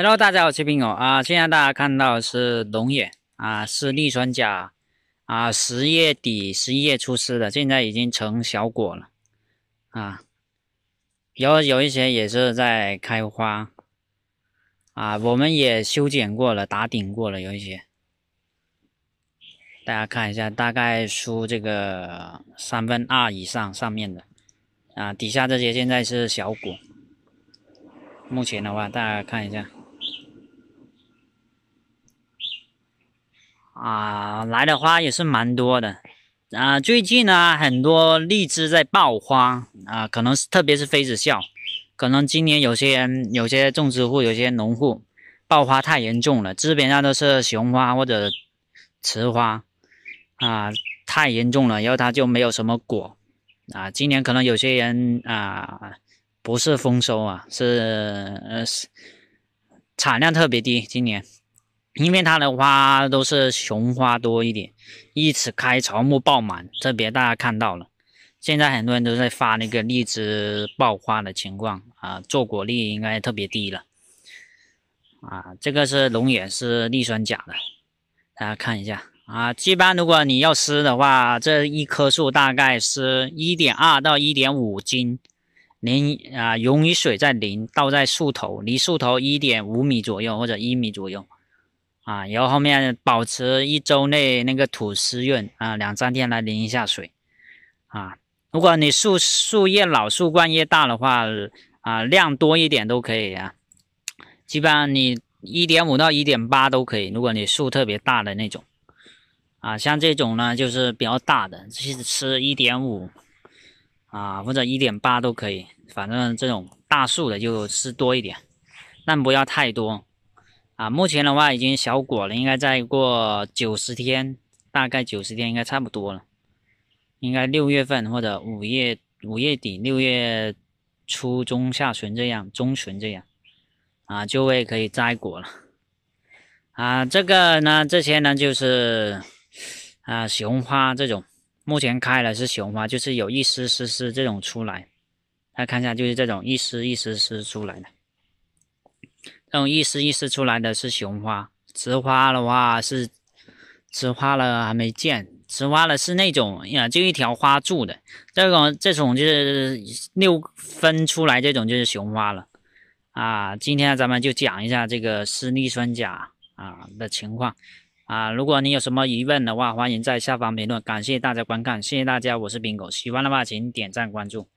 Hello，大家好，我是冰友啊。现在大家看到是龙眼啊，是氯酸钾啊，十月底、十一月初施的，现在已经成小果了啊。有有一些也是在开花啊，我们也修剪过了，打顶过了，有一些。大家看一下，大概输这个三分二以上上面的啊，底下这些现在是小果。目前的话，大家看一下。啊，来的花也是蛮多的，啊，最近呢，很多荔枝在爆花，啊，可能是特别是妃子笑，可能今年有些人、有些种植户、有些农户爆花太严重了，基本上都是雄花或者雌花，啊，太严重了，然后它就没有什么果，啊，今年可能有些人啊，不是丰收啊，是呃，产量特别低，今年。因为它的花都是雄花多一点，一尺开槽木爆满，这边大家看到了。现在很多人都在发那个荔枝爆花的情况啊，坐果率应该特别低了。啊，这个是龙眼，是氯酸钾的，大家看一下啊。一般如果你要施的话，这一棵树大概是1.2到1.5斤，零啊溶于水在零，倒在树头离树头1.5米左右或者1米左右。啊，然后后面保持一周内那个土湿润啊，两三天来淋一下水啊。如果你树树叶老树冠叶大的话啊，量多一点都可以啊。基本上你一点五到一点八都可以。如果你树特别大的那种啊，像这种呢就是比较大的，就是吃一点五啊或者一点八都可以，反正这种大树的就吃多一点，但不要太多。啊，目前的话已经小果了，应该再过九十天，大概九十天应该差不多了，应该六月份或者五月五月底、六月初中下旬这样，中旬这样，啊就会可以摘果了。啊，这个呢，这些呢就是，啊雄花这种，目前开的是雄花，就是有一丝丝丝这种出来，大家看一下，就是这种一丝一丝丝出来的。那种一丝一丝出来的是雄花，雌花的话是，雌花了还没见，雌花了是那种呀，就一条花柱的。这种这种就是六分出来，这种就是雄花了。啊，今天咱们就讲一下这个丝利酸钾啊的情况。啊，如果你有什么疑问的话，欢迎在下方评论。感谢大家观看，谢谢大家，我是冰狗，喜欢的话请点赞关注。